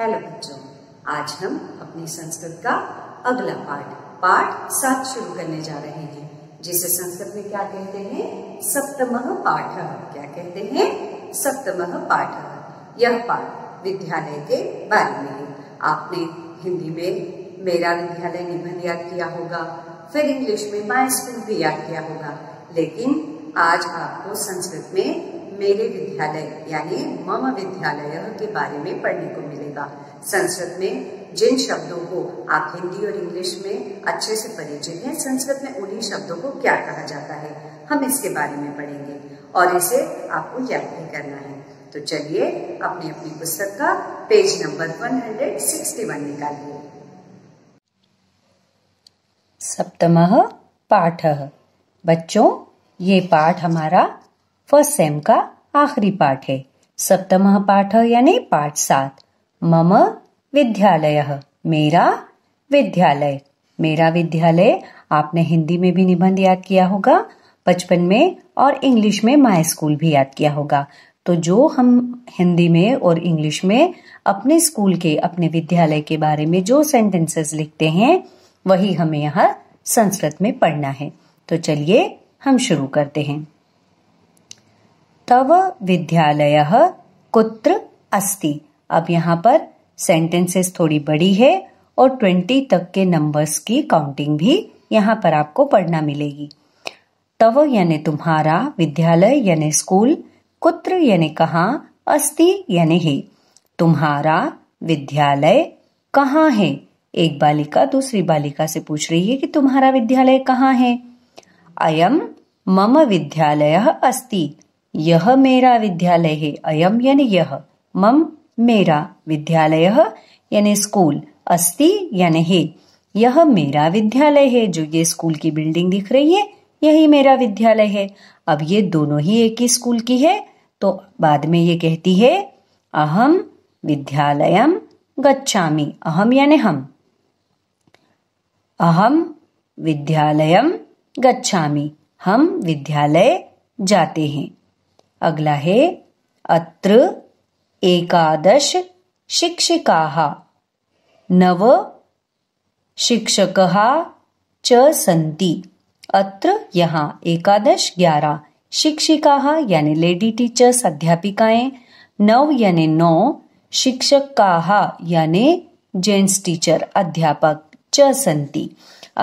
hello बच्चों आज हम अपनी संस्कृत का अगला पार्ट पार्ट सात शुरू करने जा रहे हैं जिसे संस्कृत में क्या कहते हैं सप्तम पाठ क्या कहते हैं सप्तम पाठ यह पाठ विद्यालय के बारे में आपने हिंदी में मेरा विद्यालय निबंध याद किया होगा फिर इंग्लिश में माई स्कूल भी याद किया होगा लेकिन आज आपको संस्कृत में मेरे विद्यालय यानी मम विद्यालय के बारे में पढ़ने को मिलेगा संस्कृत में जिन शब्दों को आप हिंदी और इंग्लिश में अच्छे से परिचित हैं संस्कृत में उन्हीं शब्दों को क्या कहा जाता है हम इसके बारे में पढ़ेंगे और इसे आपको याद भी करना है तो चलिए अपनी अपनी पुस्तक का पेज नंबर 161 निकालिए सप्तम पाठ बच्चों ये पाठ हमारा फर्स्ट सेम का आखिरी पाठ है सप्तम पाठ यानी पाठ सात मम विद्यालय मेरा विद्यालय मेरा विद्यालय आपने हिंदी में भी निबंध याद किया होगा बचपन में और इंग्लिश में माई स्कूल भी याद किया होगा तो जो हम हिंदी में और इंग्लिश में अपने स्कूल के अपने विद्यालय के बारे में जो सेंटेंसेस लिखते हैं वही हमें यहाँ संस्कृत में पढ़ना है तो चलिए हम शुरू करते हैं तव विद्यालय कुत्र अस्ति अब यहाँ पर सेंटेंसेस थोड़ी बड़ी है और ट्वेंटी तक के नंबर्स की काउंटिंग भी यहाँ पर आपको पढ़ना मिलेगी तव यानि तुम्हारा विद्यालय यानि स्कूल कुत्र यानि कहा अस्ति यानि है तुम्हारा विद्यालय कहाँ है एक बालिका दूसरी बालिका से पूछ रही है कि तुम्हारा विद्यालय कहाँ है अयम मम विद्यालय अस्ति यह मेरा विद्यालय है अयम यानी यह मम मेरा विद्यालय यानी स्कूल अस्ति यानी है यह मेरा विद्यालय है जो ये स्कूल की बिल्डिंग दिख रही है यही मेरा विद्यालय है अब ये दोनों ही एक ही स्कूल की है तो बाद में ये कहती है अहम विद्यालयम गच्छा अहम यानी हम अहम विद्यालयम गच्छा हम विद्यालय जाते हैं अगला है अत्र एकादश शिक्षिका नव शिक्षक च सन्ति अत्र यहाँ एकादश ग्यारह शिक्षिका यानी लेडी टीचर्स अध्यापिकाएं नव यानी नौ शिक्षका यानी जेंट्स टीचर अध्यापक च संति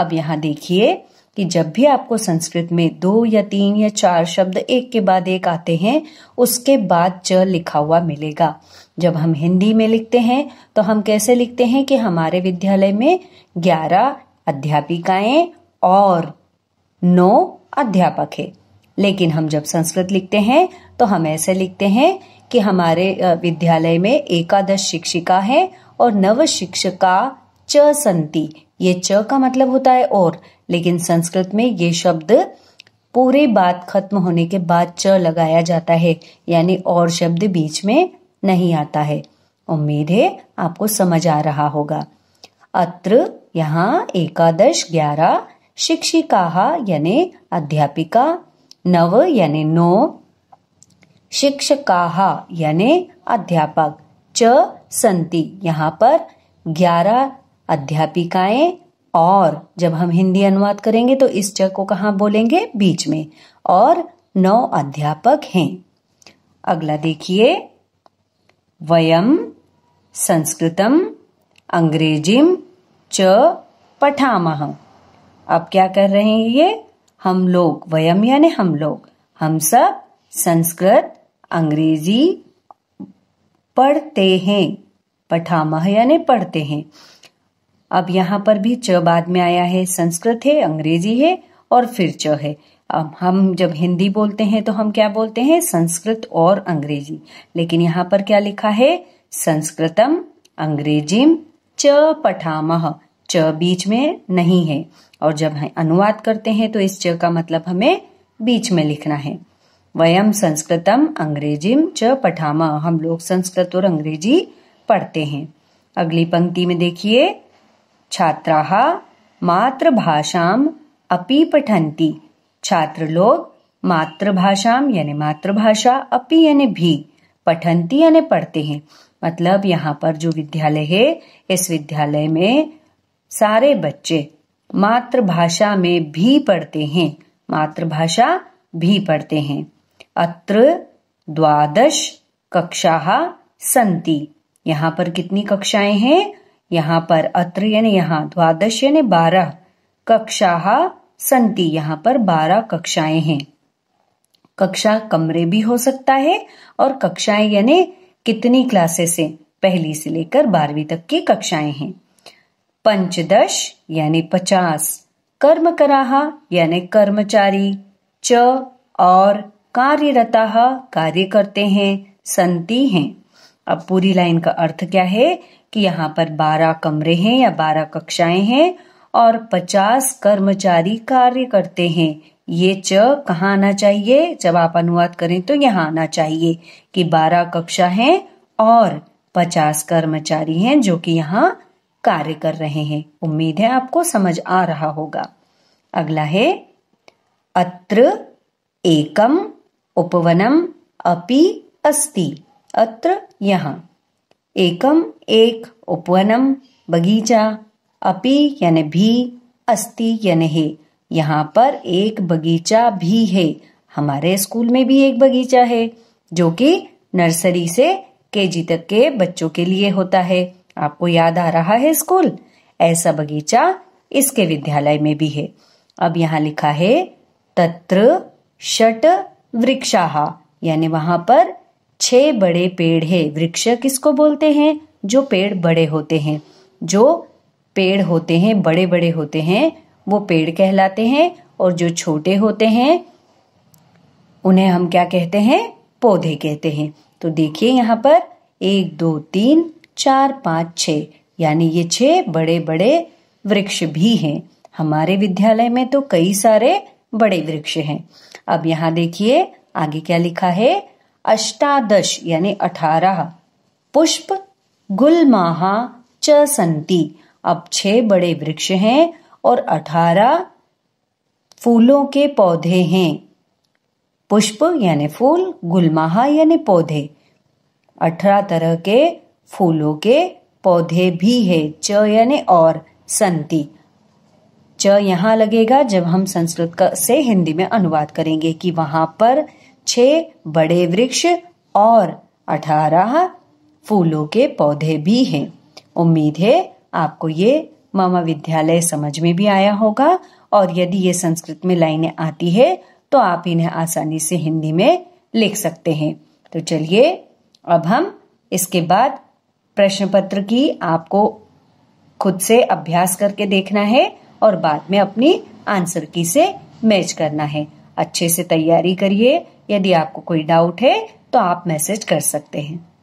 अब यहाँ देखिए कि जब भी आपको संस्कृत में दो या तीन या चार शब्द एक के बाद एक आते हैं उसके बाद च लिखा हुआ मिलेगा जब हम हिंदी में लिखते हैं तो हम कैसे लिखते हैं कि हमारे विद्यालय में ग्यारह अध्यापिकाएं और नौ अध्यापक है लेकिन हम जब संस्कृत लिखते हैं तो हम ऐसे लिखते हैं कि हमारे विद्यालय में एकादश शिक्षिका है और नव शिक्षिका च संति ये च का मतलब होता है और लेकिन संस्कृत में ये शब्द पूरे बात खत्म होने के बाद च लगाया जाता है यानी और शब्द बीच में नहीं आता है उम्मीद है आपको समझ आ रहा होगा अत्र यहाँ एकादश ग्यारह शिक्षिका यानी अध्यापिका नव यानी नौ शिक्षका यानी अध्यापक च संति यहाँ पर ग्यारह अध्यापिकाएं और जब हम हिंदी अनुवाद करेंगे तो इस च को कहा बोलेंगे बीच में और नौ अध्यापक हैं अगला देखिए वयम संस्कृतम अंग्रेजिम च पठामह अब क्या कर रहे हैं ये हम लोग वयम यानी हम लोग हम सब संस्कृत अंग्रेजी पढ़ते हैं पठामह यानी पढ़ते हैं अब यहाँ पर भी च बाद में आया है संस्कृत है अंग्रेजी है और फिर च है अब हम जब हिंदी बोलते हैं तो हम क्या बोलते हैं संस्कृत और अंग्रेजी लेकिन यहाँ पर क्या लिखा है संस्कृतम अंग्रेजीम च पठामह च बीच में नहीं है और जब हम अनुवाद करते हैं तो इस च का मतलब हमें बीच में लिखना है वयम संस्कृतम अंग्रेजीम च पठामा हम लोग संस्कृत और अंग्रेजी पढ़ते हैं अगली पंक्ति में देखिए छात्राः मातृभाषाम् अपि पठन्ति छात्र लोग मातृभाषा यानी मातृभाषा अपि यानी भी पठंती यानी पढ़ते हैं मतलब यहाँ पर जो विद्यालय है इस विद्यालय में सारे बच्चे मातृभाषा में भी पढ़ते हैं मातृभाषा भी पढ़ते हैं अत्र द्वादश कक्षा संति यहाँ पर कितनी कक्षाएं हैं यहाँ पर अत्र यानी यहाँ द्वादश यानी बारह कक्षा संति यहाँ पर बारह कक्षाएं हैं कक्षा कमरे भी हो सकता है और कक्षाएं यानी कितनी क्लासेस हैं पहली से लेकर बारहवीं तक की कक्षाएं हैं पंचदश यानी पचास कर्म कराहा यानी कर्मचारी च और कार्यरता कार्य करते हैं संति हैं अब पूरी लाइन का अर्थ क्या है कि यहाँ पर 12 कमरे हैं या 12 कक्षाएं हैं और 50 कर्मचारी कार्य करते हैं ये च कहा आना चाहिए जब आप अनुवाद करें तो यहाँ आना चाहिए कि 12 कक्षा हैं और 50 कर्मचारी हैं जो कि यहाँ कार्य कर रहे हैं उम्मीद है आपको समझ आ रहा होगा अगला है अत्र एकम उपवनम अपि अस्ति अत्र यहाँ एकम एक उपवनम बगीचा अपि यानि भी अस्ति यानि है यहाँ पर एक बगीचा भी है हमारे स्कूल में भी एक बगीचा है जो कि नर्सरी से केजी तक के बच्चों के लिए होता है आपको याद आ रहा है स्कूल ऐसा बगीचा इसके विद्यालय में भी है अब यहाँ लिखा है तत्र शट वृक्षाहा यानी वहां पर छह बड़े पेड़ है वृक्ष किसको बोलते हैं जो पेड़ बड़े होते हैं जो पेड़ होते हैं बड़े बड़े होते हैं वो पेड़ कहलाते हैं और जो छोटे होते हैं उन्हें हम क्या कहते हैं पौधे कहते हैं तो देखिए यहाँ पर एक दो तीन चार पाँच छ यानी ये छह बड़े बड़े वृक्ष भी हैं हमारे विद्यालय में तो कई सारे बड़े वृक्ष हैं अब यहाँ देखिए आगे क्या लिखा है अष्टादश यानी अठारह पुष्प गुलमाहा च संति अब छह बड़े वृक्ष हैं और अठारह फूलों के पौधे हैं पुष्प यानी फूल गुलमाहा यानी पौधे अठारह तरह के फूलों के पौधे भी है च यानी और संति च यहाँ लगेगा जब हम संस्कृत से हिंदी में अनुवाद करेंगे कि वहां पर छह बड़े वृक्ष और अठारह फूलों के पौधे भी हैं उम्मीद है आपको ये मामा विद्यालय समझ में भी आया होगा और यदि ये संस्कृत में लाइनें आती है तो आप इन्हें आसानी से हिंदी में लिख सकते हैं तो चलिए अब हम इसके बाद प्रश्न पत्र की आपको खुद से अभ्यास करके देखना है और बाद में अपनी आंसर की से मैच करना है अच्छे से तैयारी करिए यदि आपको कोई डाउट है तो आप मैसेज कर सकते हैं